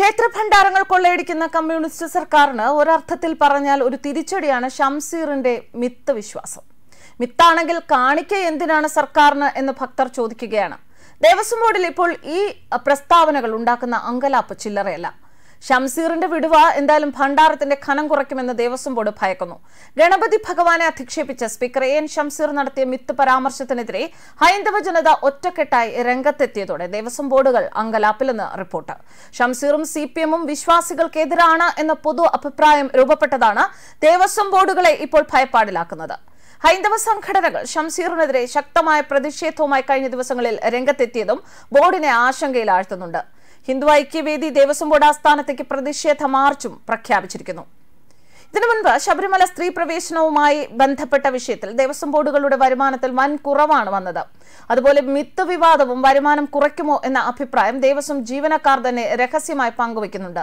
ക്ഷേത്രഭണ്ഡാരങ്ങൾ കൊള്ളയടിക്കുന്ന communist സർക്കാരിന് ഒരർത്ഥത്തിൽ പറഞ്ഞാൽ ഒരു തിരിച്ചടിയാണ് ഷംസീറിന്റെ മിത്ത് വിശ്വാസം മിത്താണെങ്കിൽ കാണിക്ക എന്തിനാണ് സർക്കാരിന് എന്ന് ഭക്തർ ചോദിക്കുകയാണ് ദേവസ്വം ബോർഡിൽ ഇപ്പോൾ ഈ പ്രസ്താവനകൾ ഉണ്ടാക്കുന്ന അങ്കലാപ്പ് ചില്ലറയല്ല ഷംസീറിന്റെ വിടുവ എന്തായാലും ഭണ്ഡാരത്തിന്റെ ഖനം കുറയ്ക്കുമെന്ന് ദേവസ്വം ബോർഡ് ഭയക്കുന്നു ഗണപതി ഭഗവാനെ അധിക്ഷേപിച്ച സ്പീക്കർ എ എൻ ഷംസീർ നടത്തിയ മിത്ത് പരാമർശത്തിനെതിരെ ഹൈന്ദവ ജനത ഒറ്റക്കെട്ടായി രംഗത്തെത്തിയതോടെ ദേവസ്വം ബോർഡുകൾ അങ്കലാപ്പിലെന്ന് റിപ്പോർട്ട് ഷംസീറും സി പി എമ്മും വിശ്വാസികൾക്കെതിരാണ് എന്ന പൊതു അഭിപ്രായം രൂപപ്പെട്ടതാണ് ദേവസ്വം ബോർഡുകളെ ഇപ്പോൾ ഭയപ്പാടിലാക്കുന്നത് ഹൈന്ദവ സംഘടനകൾ ഷംസീറിനെതിരെ ശക്തമായ പ്രതിഷേധവുമായി കഴിഞ്ഞ ദിവസങ്ങളിൽ രംഗത്തെത്തിയതും ബോർഡിനെ ആശങ്കയിലാഴ്ത്തുന്നുണ്ട് ഹിന്ദു ഐക്യവേദി ദേവസ്വം ബോർഡ് ആസ്ഥാനത്തേക്ക് പ്രതിഷേധ മാർച്ചും പ്രഖ്യാപിച്ചിരിക്കുന്നു ഇതിനു മുൻപ് ശബരിമല സ്ത്രീ പ്രവേശനവുമായി ബന്ധപ്പെട്ട വിഷയത്തിൽ ദേവസ്വം ബോർഡുകളുടെ വരുമാനത്തിൽ വൻ കുറവാണ് വന്നത് അതുപോലെ മിത്ത് വിവാദവും വരുമാനം കുറയ്ക്കുമോ എന്ന അഭിപ്രായം ദേവസ്വം ജീവനക്കാർ തന്നെ രഹസ്യമായി പങ്കുവയ്ക്കുന്നുണ്ട്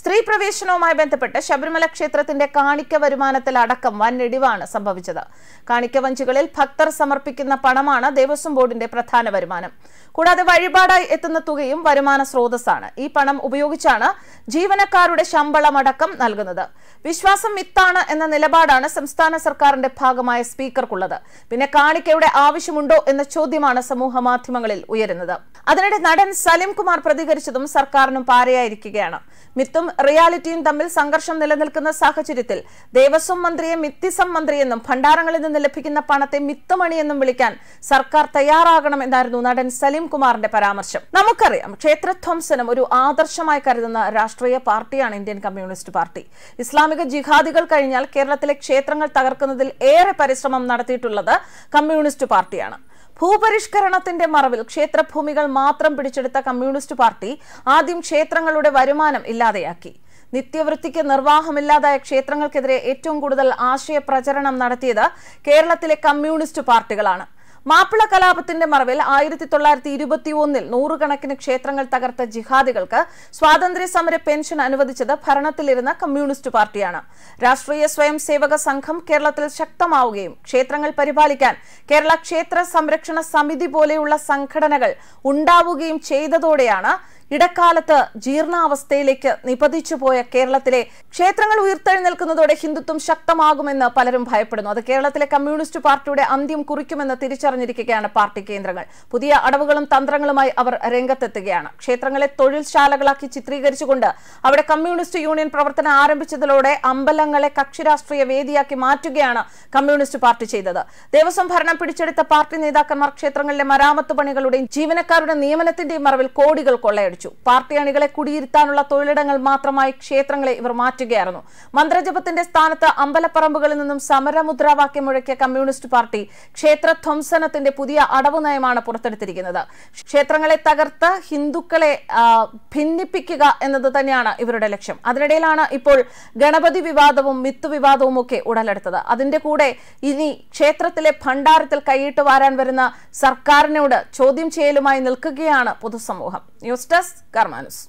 സ്ത്രീ പ്രവേശനവുമായി ബന്ധപ്പെട്ട് ശബരിമല ക്ഷേത്രത്തിന്റെ കാണിക്ക വരുമാനത്തിൽ അടക്കം വൻ ഇടിവാണ് സംഭവിച്ചത് കാണിക്ക വഞ്ചികളിൽ ഭക്തർ സമർപ്പിക്കുന്ന പണമാണ് ദേവസ്വം ബോർഡിന്റെ പ്രധാന വരുമാനം കൂടാതെ വഴിപാടായി എത്തുന്ന തുകയും വരുമാന സ്രോതസ്സാണ് ഈ പണം ഉപയോഗിച്ചാണ് ജീവനക്കാരുടെ ശമ്പളമടക്കം നൽകുന്നത് വിശ്വാസം മിത്താണ് എന്ന നിലപാടാണ് സംസ്ഥാന സർക്കാരിന്റെ ഭാഗമായ സ്പീക്കർക്കുള്ളത് പിന്നെ കാണിക്കയുടെ ആവശ്യമുണ്ടോ എന്ന ചോദ്യം ചോദ്യമാണ് സമൂഹ മാധ്യമങ്ങളിൽ ഉയരുന്നത് അതിനിടെ നടൻ സലിം കുമാർ പ്രതികരിച്ചതും സർക്കാരിനും പാരയായിരിക്കുകയാണ് മിത്തും റിയാലിറ്റിയും തമ്മിൽ സംഘർഷം നിലനിൽക്കുന്ന സാഹചര്യത്തിൽ ദേവസ്വം മന്ത്രിയെ മിത്തിസം മന്ത്രിയെന്നും ഭണ്ഡാരങ്ങളിൽ നിന്ന് ലഭിക്കുന്ന പണത്തെ മിത്തുമണിയെന്നും വിളിക്കാൻ സർക്കാർ തയ്യാറാകണമെന്നായിരുന്നു നടൻ സലിം കുമാറിന്റെ പരാമർശം നമുക്കറിയാം ക്ഷേത്രധ്വംസനം ഒരു ആദർശമായി കരുതുന്ന രാഷ്ട്രീയ പാർട്ടിയാണ് ഇന്ത്യൻ കമ്മ്യൂണിസ്റ്റ് പാർട്ടി ഇസ്ലാമിക ജിഹാദികൾ കഴിഞ്ഞാൽ കേരളത്തിലെ ക്ഷേത്രങ്ങൾ തകർക്കുന്നതിൽ ഏറെ പരിശ്രമം നടത്തിയിട്ടുള്ളത് കമ്മ്യൂണിസ്റ്റ് പാർട്ടിയാണ് ഭൂപരിഷ്കരണത്തിന്റെ മറവിൽ ക്ഷേത്രഭൂമികൾ മാത്രം പിടിച്ചെടുത്ത കമ്മ്യൂണിസ്റ്റ് പാർട്ടി ആദ്യം ക്ഷേത്രങ്ങളുടെ വരുമാനം ഇല്ലാതെയാക്കി നിത്യവൃത്തിക്ക് നിർവാഹമില്ലാതായ ക്ഷേത്രങ്ങൾക്കെതിരെ ഏറ്റവും കൂടുതൽ ആശയ പ്രചരണം നടത്തിയത് കേരളത്തിലെ കമ്മ്യൂണിസ്റ്റ് പാർട്ടികളാണ് മാപ്പിള കലാപത്തിന്റെ മറവിൽ ആയിരത്തി തൊള്ളായിരത്തി ഇരുപത്തി ഒന്നിൽ നൂറുകണക്കിന് ക്ഷേത്രങ്ങൾ തകർത്ത ജിഹാദികൾക്ക് സ്വാതന്ത്ര്യ സമര പെൻഷൻ അനുവദിച്ചത് ഭരണത്തിലിരുന്ന കമ്മ്യൂണിസ്റ്റ് പാർട്ടിയാണ് രാഷ്ട്രീയ സ്വയം സേവക സംഘം കേരളത്തിൽ ശക്തമാവുകയും ക്ഷേത്രങ്ങൾ പരിപാലിക്കാൻ കേരള ക്ഷേത്ര സംരക്ഷണ സമിതി പോലെയുള്ള സംഘടനകൾ ഉണ്ടാവുകയും ചെയ്തതോടെയാണ് ഇടക്കാലത്ത് ജീർണാവസ്ഥയിലേക്ക് നിപതിച്ചുപോയ കേരളത്തിലെ ക്ഷേത്രങ്ങൾ ഉയർത്തെഴുന്നേൽക്കുന്നതോടെ ഹിന്ദുത്വം ശക്തമാകുമെന്ന് പലരും ഭയപ്പെടുന്നു അത് കേരളത്തിലെ കമ്മ്യൂണിസ്റ്റ് പാർട്ടിയുടെ അന്ത്യം കുറിക്കുമെന്ന് തിരിച്ചറിഞ്ഞിരിക്കുകയാണ് പാർട്ടി കേന്ദ്രങ്ങൾ പുതിയ അടവുകളും തന്ത്രങ്ങളുമായി അവർ രംഗത്തെത്തുകയാണ് ക്ഷേത്രങ്ങളെ തൊഴിൽ ശാലകളാക്കി ചിത്രീകരിച്ചുകൊണ്ട് അവിടെ കമ്മ്യൂണിസ്റ്റ് യൂണിയൻ പ്രവർത്തനം ആരംഭിച്ചതിലൂടെ അമ്പലങ്ങളെ കക്ഷിരാഷ്ട്രീയ വേദിയാക്കി മാറ്റുകയാണ് കമ്മ്യൂണിസ്റ്റ് പാർട്ടി ചെയ്തത് ദേവസ്വം ഭരണം പിടിച്ചെടുത്ത പാർട്ടി നേതാക്കന്മാർ ക്ഷേത്രങ്ങളിലെ മരാമത്ത് പണികളുടെയും ജീവനക്കാരുടെ നിയമനത്തിന്റെയും മറവിൽ കോടികൾ കൊള്ളയടിച്ചു ആരംഭിച്ചു പാർട്ടി അണികളെ കുടിയിരുത്താനുള്ള തൊഴിലിടങ്ങൾ മാത്രമായി ക്ഷേത്രങ്ങളെ ഇവർ മാറ്റുകയായിരുന്നു മന്ത്രജപത്തിന്റെ സ്ഥാനത്ത് അമ്പലപ്പറമ്പുകളിൽ നിന്നും സമരമുദ്രാവാക്യം മുഴക്കിയ കമ്മ്യൂണിസ്റ്റ് പാർട്ടി ക്ഷേത്ര ധ്വംസനത്തിന്റെ പുതിയ അടവ് നയമാണ് പുറത്തെടുത്തിരിക്കുന്നത് ക്ഷേത്രങ്ങളെ തകർത്ത് ഹിന്ദുക്കളെ ഭിന്നിപ്പിക്കുക എന്നത് തന്നെയാണ് ഇവരുടെ ലക്ഷ്യം അതിനിടയിലാണ് ഇപ്പോൾ ഗണപതി വിവാദവും മിത്ത് വിവാദവും ഒക്കെ ഉടലെടുത്തത് അതിന്റെ കൂടെ ഇനി ക്ഷേത്രത്തിലെ ഭണ്ഡാരത്തിൽ കൈയിട്ട് വരാൻ വരുന്ന സർക്കാരിനോട് ചോദ്യം ചെയ്യലുമായി നിൽക്കുകയാണ് പൊതുസമൂഹം ന്യൂസ് ഡെസ്ക് Carmanos.